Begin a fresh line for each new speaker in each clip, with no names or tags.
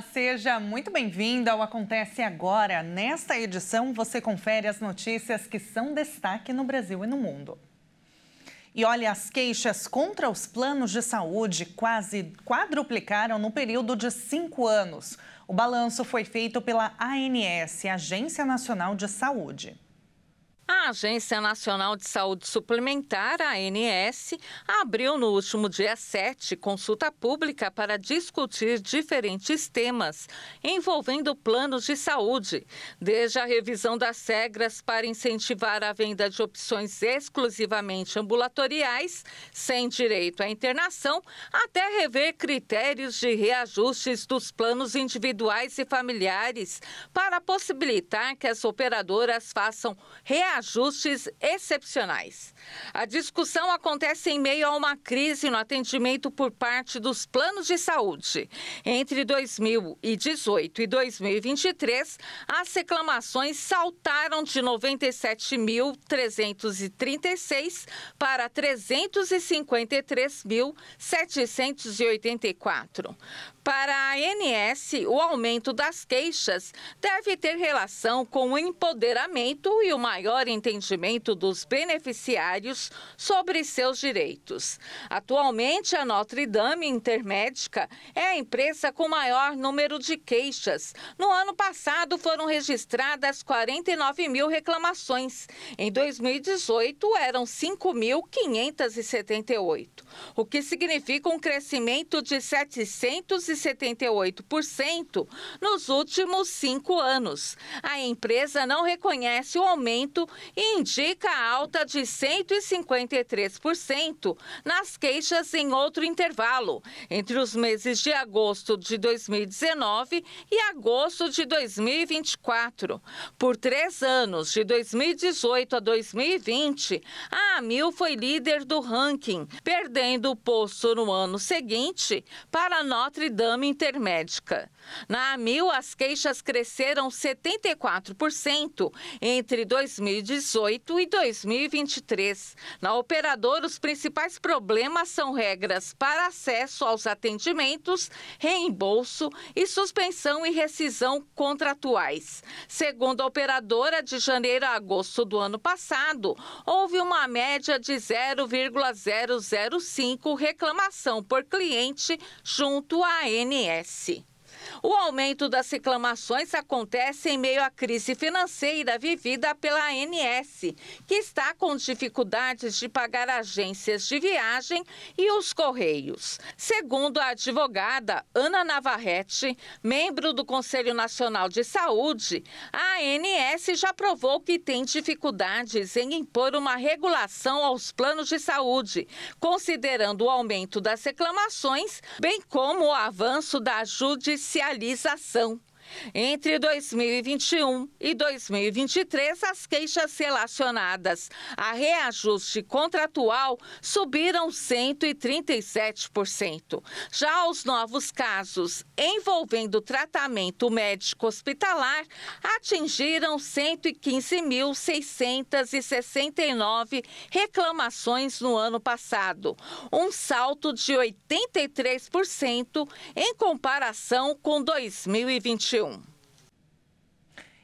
Olá, seja muito bem-vindo ao Acontece Agora. Nesta edição, você confere as notícias que são destaque no Brasil e no mundo. E olha, as queixas contra os planos de saúde quase quadruplicaram no período de cinco anos. O balanço foi feito pela ANS, Agência Nacional de Saúde.
A Agência Nacional de Saúde Suplementar, ANS, abriu no último dia 7 consulta pública para discutir diferentes temas envolvendo planos de saúde, desde a revisão das regras para incentivar a venda de opções exclusivamente ambulatoriais, sem direito à internação, até rever critérios de reajustes dos planos individuais e familiares para possibilitar que as operadoras façam reajustes ajustes excepcionais. A discussão acontece em meio a uma crise no atendimento por parte dos planos de saúde. Entre 2018 e 2023, as reclamações saltaram de 97.336 para 353.784. Para a ANS, o aumento das queixas deve ter relação com o empoderamento e o maior entendimento dos beneficiários sobre seus direitos. Atualmente, a Notre Dame Intermédica é a empresa com maior número de queixas. No ano passado, foram registradas 49 mil reclamações. Em 2018, eram 5.578, o que significa um crescimento de 778% nos últimos cinco anos. A empresa não reconhece o aumento indica alta de 153% nas queixas em outro intervalo, entre os meses de agosto de 2019 e agosto de 2024. Por três anos, de 2018 a 2020, a AMIL foi líder do ranking, perdendo o posto no ano seguinte para Notre Dame Intermédica. Na AMIL, as queixas cresceram 74% entre 2018 2018 e 2023. Na operadora, os principais problemas são regras para acesso aos atendimentos, reembolso e suspensão e rescisão contratuais. Segundo a operadora, de janeiro a agosto do ano passado, houve uma média de 0,005 reclamação por cliente junto à ANS. O aumento das reclamações acontece em meio à crise financeira vivida pela ANS, que está com dificuldades de pagar agências de viagem e os correios. Segundo a advogada Ana Navarrete, membro do Conselho Nacional de Saúde, a ANS já provou que tem dificuldades em impor uma regulação aos planos de saúde, considerando o aumento das reclamações, bem como o avanço da judicialização judicialização entre 2021 e 2023, as queixas relacionadas a reajuste contratual subiram 137%. Já os novos casos envolvendo tratamento médico hospitalar atingiram 115.669 reclamações no ano passado, um salto de 83% em comparação com 2021.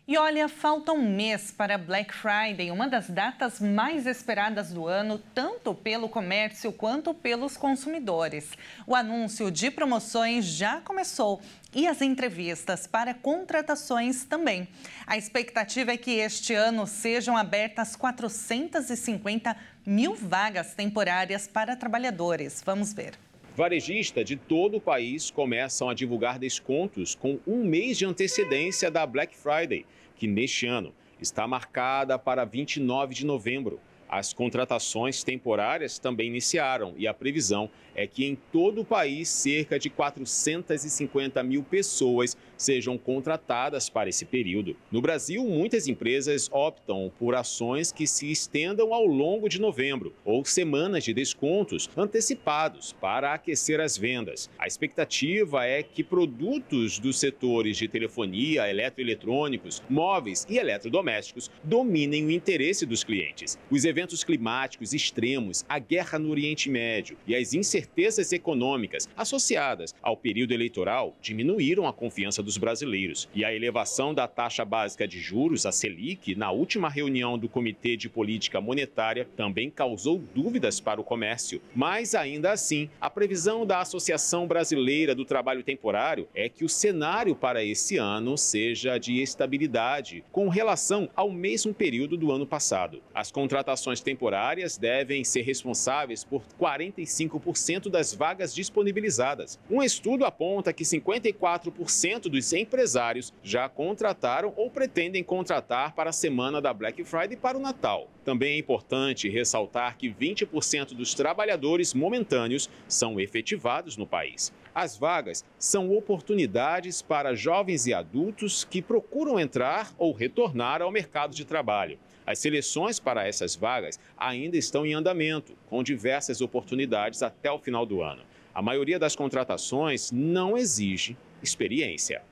E olha, falta
um mês para Black Friday, uma das datas mais esperadas do ano, tanto pelo comércio quanto pelos consumidores. O anúncio de promoções já começou e as entrevistas para contratações também. A expectativa é que este ano sejam abertas 450 mil vagas temporárias para trabalhadores. Vamos ver.
Varejistas de todo o país começam a divulgar descontos com um mês de antecedência da Black Friday, que neste ano está marcada para 29 de novembro. As contratações temporárias também iniciaram e a previsão é que em todo o país cerca de 450 mil pessoas sejam contratadas para esse período. No Brasil, muitas empresas optam por ações que se estendam ao longo de novembro ou semanas de descontos antecipados para aquecer as vendas. A expectativa é que produtos dos setores de telefonia, eletroeletrônicos, móveis e eletrodomésticos dominem o interesse dos clientes. Os eventos climáticos extremos, a guerra no Oriente Médio e as incertezas econômicas associadas ao período eleitoral diminuíram a confiança dos brasileiros. E a elevação da taxa básica de juros, a Selic, na última reunião do Comitê de Política Monetária, também causou dúvidas para o comércio. Mas ainda assim, a previsão da Associação Brasileira do Trabalho Temporário é que o cenário para esse ano seja de estabilidade com relação ao mesmo período do ano passado. As contratações temporárias devem ser responsáveis por 45% das vagas disponibilizadas. Um estudo aponta que 54% dos empresários já contrataram ou pretendem contratar para a semana da Black Friday e para o Natal. Também é importante ressaltar que 20% dos trabalhadores momentâneos são efetivados no país. As vagas são oportunidades para jovens e adultos que procuram entrar ou retornar ao mercado de trabalho. As seleções para essas vagas ainda estão em andamento, com diversas oportunidades até o final do ano. A maioria das contratações não exige experiência.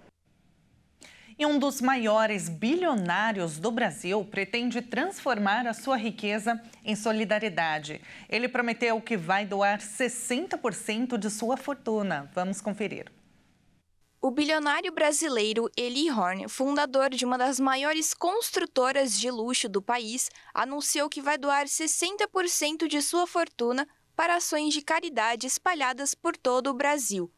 E um dos maiores bilionários do Brasil pretende transformar a sua riqueza em solidariedade. Ele prometeu que vai doar 60% de sua fortuna. Vamos conferir.
O bilionário brasileiro Eli Horn, fundador de uma das maiores construtoras de luxo do país, anunciou que vai doar 60% de sua fortuna para ações de caridade espalhadas por todo o Brasil.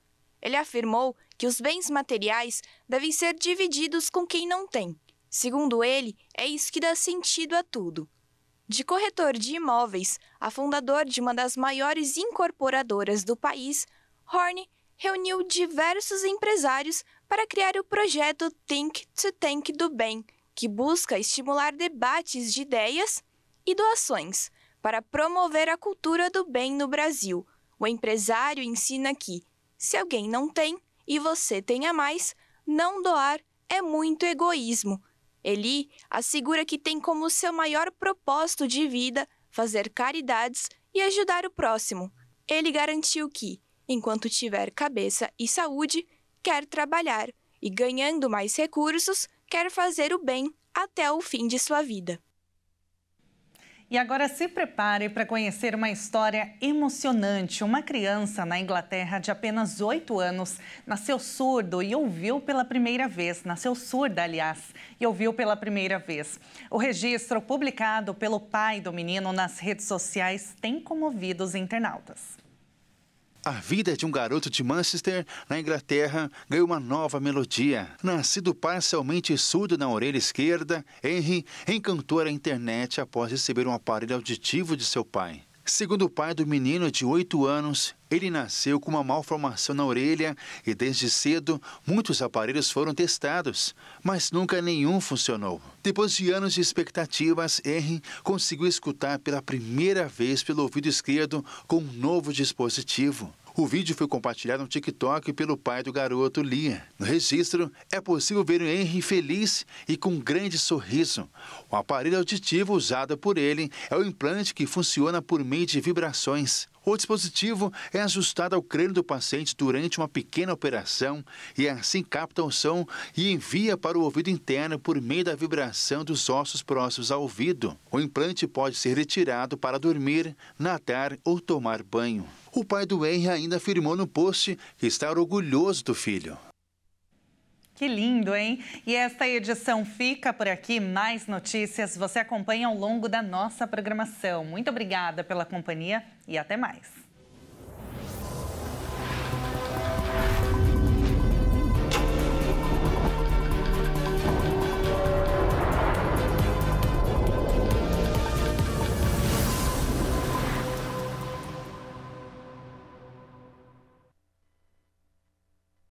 Ele afirmou que os bens materiais devem ser divididos com quem não tem. Segundo ele, é isso que dá sentido a tudo. De corretor de imóveis a fundador de uma das maiores incorporadoras do país, Horne reuniu diversos empresários para criar o projeto Think to Tank do Bem, que busca estimular debates de ideias e doações para promover a cultura do bem no Brasil. O empresário ensina que se alguém não tem e você tem a mais, não doar é muito egoísmo. Eli assegura que tem como seu maior propósito de vida fazer caridades e ajudar o próximo. Ele garantiu que, enquanto tiver cabeça e saúde, quer trabalhar e, ganhando mais recursos, quer fazer o bem até o fim de sua vida.
E agora se prepare para conhecer uma história emocionante. Uma criança na Inglaterra de apenas 8 anos nasceu surdo e ouviu pela primeira vez, nasceu surda, aliás, e ouviu pela primeira vez. O registro publicado pelo pai do menino nas redes sociais tem comovido os internautas.
A vida de um garoto de Manchester, na Inglaterra, ganhou uma nova melodia. Nascido parcialmente surdo na orelha esquerda, Henry encantou a internet após receber um aparelho auditivo de seu pai. Segundo o pai do menino de 8 anos, ele nasceu com uma malformação na orelha e desde cedo muitos aparelhos foram testados, mas nunca nenhum funcionou. Depois de anos de expectativas, R conseguiu escutar pela primeira vez pelo ouvido esquerdo com um novo dispositivo. O vídeo foi compartilhado no TikTok pelo pai do garoto Lia. No registro, é possível ver o Henry feliz e com um grande sorriso. O aparelho auditivo usado por ele é o implante que funciona por meio de vibrações. O dispositivo é ajustado ao crânio do paciente durante uma pequena operação e assim capta o som e envia para o ouvido interno por meio da vibração dos ossos próximos ao ouvido. O implante pode ser retirado para dormir, nadar ou tomar banho. O pai do Henry ainda afirmou no post que está orgulhoso do filho.
Que lindo, hein? E esta edição fica por aqui. Mais notícias você acompanha ao longo da nossa programação. Muito obrigada pela companhia e até mais.